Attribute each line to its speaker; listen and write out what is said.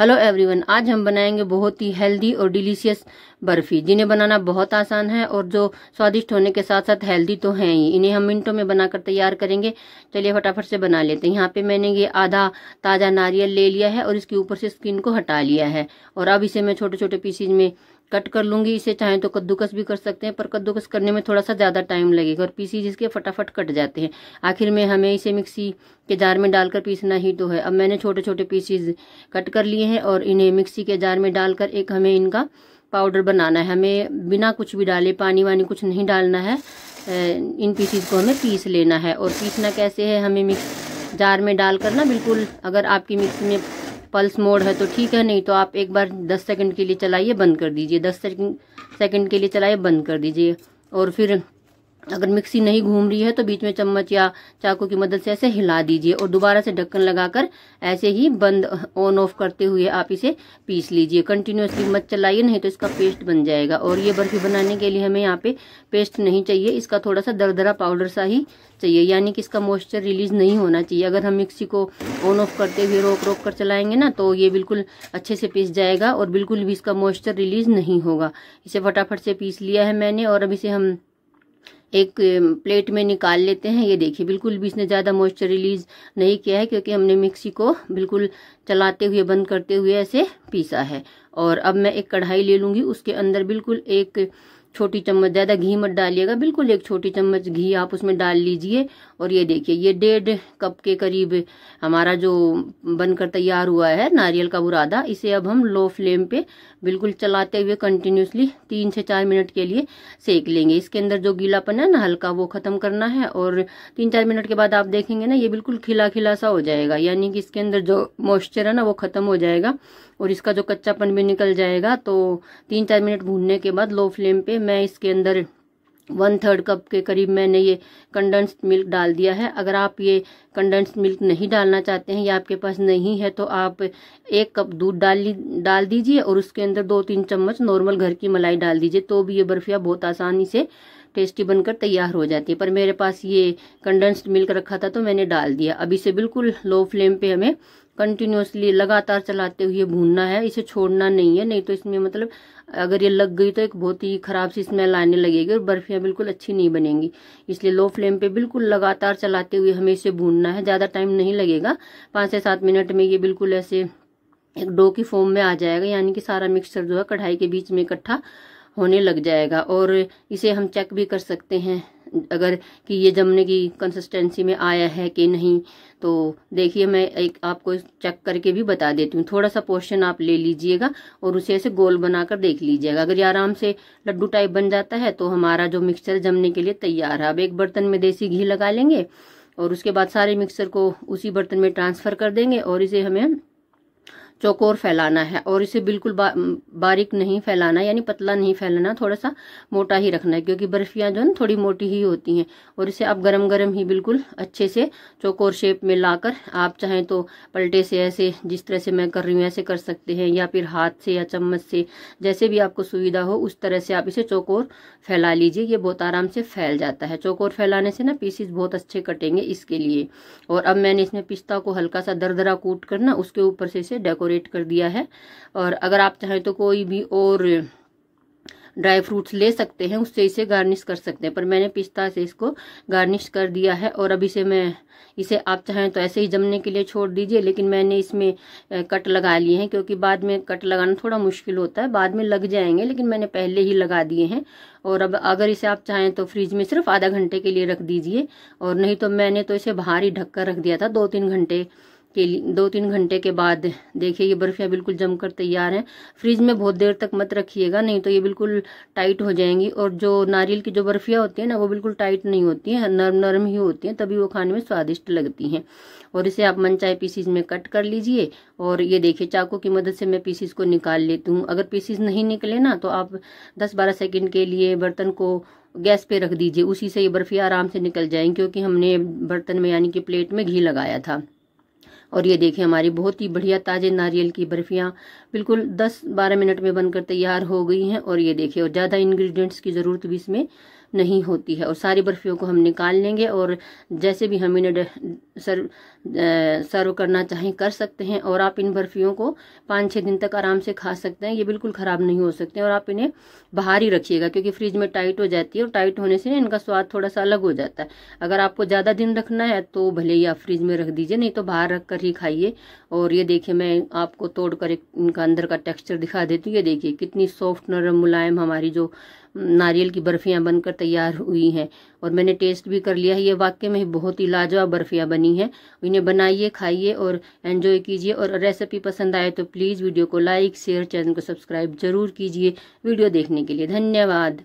Speaker 1: hello everyone आज हम बनाएंगे बहुत ही हेल्दी और डिलीशियस बर्फ़ी जिन्हें बनाना बहुत आसान है और जो स्वादिष्ट होने के साथ साथ हेल्दी तो हैं ही इन्हें हम मिनटों में बनाकर तैयार करेंगे चलिए फटाफट से बना लेते हैं यहाँ पे मैंने ये आधा ताज़ा नारियल ले लिया है और इसके ऊपर से स्किन को हटा लिया है और अब इसे मैं छोटे छोटे पीसीज में कट कर लूँगी इसे चाहे तो कद्दूकस भी कर सकते हैं पर कद्दूकस करने में थोड़ा सा ज़्यादा टाइम लगेगा और पीसी जिसके फटाफट कट जाते हैं आखिर में हमें इसे मिक्सी के जार में डालकर पीसना ही तो है अब मैंने छोटे छोटे पीसीज कट कर लिए हैं और इन्हें मिक्सी के जार में डालकर एक हमें इनका पाउडर बनाना है हमें बिना कुछ भी डाले पानी वानी कुछ नहीं डालना है इन पीसीज को हमें पीस लेना है और पीसना कैसे है हमें मिक्स जार में डालकर ना बिल्कुल अगर आपकी मिक्सी में पल्स मोड है तो ठीक है नहीं तो आप एक बार दस सेकंड के लिए चलाइए बंद कर दीजिए दस सेकंड के लिए चलाइए बंद कर दीजिए और फिर अगर मिक्सी नहीं घूम रही है तो बीच में चम्मच या चाकू की मदद से ऐसे हिला दीजिए और दोबारा से ढक्कन लगाकर ऐसे ही बंद ऑन ऑफ करते हुए आप इसे पीस लीजिए कंटिन्यूसली मत चलाइए नहीं तो इसका पेस्ट बन जाएगा और ये बर्फी बनाने के लिए हमें यहाँ पे पेस्ट नहीं चाहिए इसका थोड़ा सा दरदरा पाउडर सा ही चाहिए यानी कि इसका मॉइस्चर रिलीज नहीं होना चाहिए अगर हम मिक्सी को ऑन ऑफ करते हुए रोक रोक कर चलाएंगे ना तो ये बिल्कुल अच्छे से पीस जाएगा और बिल्कुल भी इसका मॉइस्चर रिलीज नहीं होगा इसे फटाफट से पीस लिया है मैंने और अब इसे हम एक प्लेट में निकाल लेते हैं ये देखिए बिल्कुल भी इसने ज़्यादा मॉइस्चर रिलीज़ नहीं किया है क्योंकि हमने मिक्सी को बिल्कुल चलाते हुए बंद करते हुए ऐसे पीसा है और अब मैं एक कढ़ाई ले लूँगी उसके अंदर बिल्कुल एक छोटी चम्मच ज़्यादा घी मत डालिएगा बिल्कुल एक छोटी चम्मच घी आप उसमें डाल लीजिए और ये देखिए ये डेढ़ कप के करीब हमारा जो बनकर तैयार हुआ है नारियल का बुरादा इसे अब हम लो फ्लेम पे बिल्कुल चलाते हुए कंटिन्यूसली तीन से चार मिनट के लिए सेक लेंगे इसके अंदर जो गीलापन है ना हल्का वो ख़त्म करना है और तीन चार मिनट के बाद आप देखेंगे ना ये बिल्कुल खिला खिला सा हो जाएगा यानी कि इसके अंदर जो मॉइस्चर है ना वो ख़त्म हो जाएगा और इसका जो कच्चापन भी निकल जाएगा तो तीन चार मिनट भूनने के बाद लो फ्लेम पे मैं इसके अंदर वन थर्ड कप के करीब मैंने ये कंडेंस्ड मिल्क डाल दिया है अगर आप ये कंडेंस्ड मिल्क नहीं डालना चाहते हैं या आपके पास नहीं है तो आप एक कप दूध डाल डाल दीजिए और उसके अंदर दो तीन चम्मच नॉर्मल घर की मलाई डाल दीजिए तो भी ये बर्फिया बहुत आसानी से टेस्टी बनकर तैयार हो जाती है पर मेरे पास ये कंडेंस्ड मिल्क रखा था तो मैंने डाल दिया अभी से बिल्कुल लो फ्लेम पर हमें कंटिन्यूसली लगातार चलाते हुए भूनना है इसे छोड़ना नहीं है नहीं तो इसमें मतलब अगर ये लग गई तो एक बहुत ही ख़राब सी स्मेल आने लगेगी और बर्फियाँ बिल्कुल अच्छी नहीं बनेंगी इसलिए लो फ्लेम पे बिल्कुल लगातार चलाते हुए हमें इसे भूनना है ज़्यादा टाइम नहीं लगेगा पाँच से सात मिनट में ये बिल्कुल ऐसे एक डो की फॉर्म में आ जाएगा यानी कि सारा मिक्सचर जो है कढ़ाई के बीच में इकट्ठा होने लग जाएगा और इसे हम चेक भी कर सकते हैं अगर कि ये जमने की कंसिस्टेंसी में आया है कि नहीं तो देखिए मैं एक आपको चेक करके भी बता देती हूँ थोड़ा सा पोर्शन आप ले लीजिएगा और उसे ऐसे गोल बनाकर देख लीजिएगा अगर ये आराम से लड्डू टाइप बन जाता है तो हमारा जो मिक्सचर जमने के लिए तैयार है अब एक बर्तन में देसी घी लगा लेंगे और उसके बाद सारे मिक्सर को उसी बर्तन में ट्रांसफ़र कर देंगे और इसे हमें चौकोर फैलाना है और इसे बिल्कुल बा, बारीक नहीं फैलाना यानी पतला नहीं फैलाना थोड़ा सा मोटा ही रखना है क्योंकि बर्फियाँ जो है थोड़ी मोटी ही होती हैं और इसे आप गरम गरम ही बिल्कुल अच्छे से चौकोर शेप में लाकर आप चाहें तो पलटे से ऐसे जिस तरह से मैं कर रही हूँ ऐसे कर सकते हैं या फिर हाथ से या चम्मच से जैसे भी आपको सुविधा हो उस तरह से आप इसे चौकोर फैला लीजिए ये बहुत आराम से फैल जाता है चौकोर फैलाने से ना पीसीस बहुत अच्छे कटेंगे इसके लिए और अब मैंने इसमें पिस्ता को हल्का सा दरदरा कूट कर ना उसके ऊपर से इसे डेकोरेट डेकोरेट कर दिया है और अगर आप चाहें तो कोई भी और ड्राई फ्रूट्स ले सकते हैं उससे इसे गार्निश कर सकते हैं पर मैंने पिस्ता से इसको गार्निश कर दिया है और अब इसे मैं इसे आप चाहें तो ऐसे ही जमने के लिए छोड़ दीजिए लेकिन मैंने इसमें कट लगा लिए हैं क्योंकि बाद में कट लगाना थोड़ा मुश्किल होता है बाद में लग जाएंगे लेकिन मैंने पहले ही लगा दिए हैं और अब अगर इसे आप चाहें तो फ्रिज में सिर्फ आधा घंटे के लिए रख दीजिए और नहीं तो मैंने तो इसे बाहर ही ढक कर रख दिया था दो तीन घंटे के लिए दो तीन घंटे के बाद देखिए ये बर्फियाँ बिल्कुल जमकर तैयार हैं फ्रिज में बहुत देर तक मत रखिएगा नहीं तो ये बिल्कुल टाइट हो जाएंगी और जो नारियल की जो बर्फियाँ होती हैं ना वो बिल्कुल टाइट नहीं होती हैं नरम नरम ही होती हैं तभी वो खाने में स्वादिष्ट लगती हैं और इसे आप मन चाहे पीसीज में कट कर लीजिए और ये देखिए चाकू की मदद से मैं पीसीज को निकाल लेती हूँ अगर पीसीज नहीं निकले ना तो आप दस बारह सेकेंड के लिए बर्तन को गैस पे रख दीजिए उसी से ये बर्फियाँ आराम से निकल जाएंगी क्योंकि हमने बर्तन में यानी कि प्लेट में घी लगाया था और ये देखें हमारी बहुत ही बढ़िया ताज़े नारियल की बर्फ़ियाँ बिल्कुल 10-12 मिनट में बनकर तैयार हो गई हैं और ये देखें और ज़्यादा इंग्रेडिएंट्स की ज़रूरत भी इसमें नहीं होती है और सारी बर्फियों को हम निकाल लेंगे और जैसे भी हम इन्हें सर्व सर्व करना चाहें कर सकते हैं और आप इन बर्फियों को पाँच छः दिन तक आराम से खा सकते हैं ये बिल्कुल ख़राब नहीं हो सकते और आप इन्हें बाहर ही रखिएगा क्योंकि फ्रिज में टाइट हो जाती है और टाइट होने से इनका स्वाद थोड़ा सा अलग हो जाता है अगर आपको ज़्यादा दिन रखना है तो भले ही आप फ्रिज में रख दीजिए नहीं तो बाहर रख कर ही खाइए और ये देखिए मैं आपको तोड़ एक इनका अंदर का टेक्स्चर दिखा देती हूँ ये देखिए कितनी सॉफ्ट नरम मुलायम हमारी जो नारियल की बर्फ़ियाँ बनकर तैयार हुई हैं और मैंने टेस्ट भी कर लिया है ये वाकई में बहुत ही लाजवाब बर्फ़ियाँ बनी हैं इन्हें बनाइए खाइए और एंजॉय कीजिए और रेसिपी पसंद आए तो प्लीज़ वीडियो को लाइक शेयर चैनल को सब्सक्राइब ज़रूर कीजिए वीडियो देखने के लिए धन्यवाद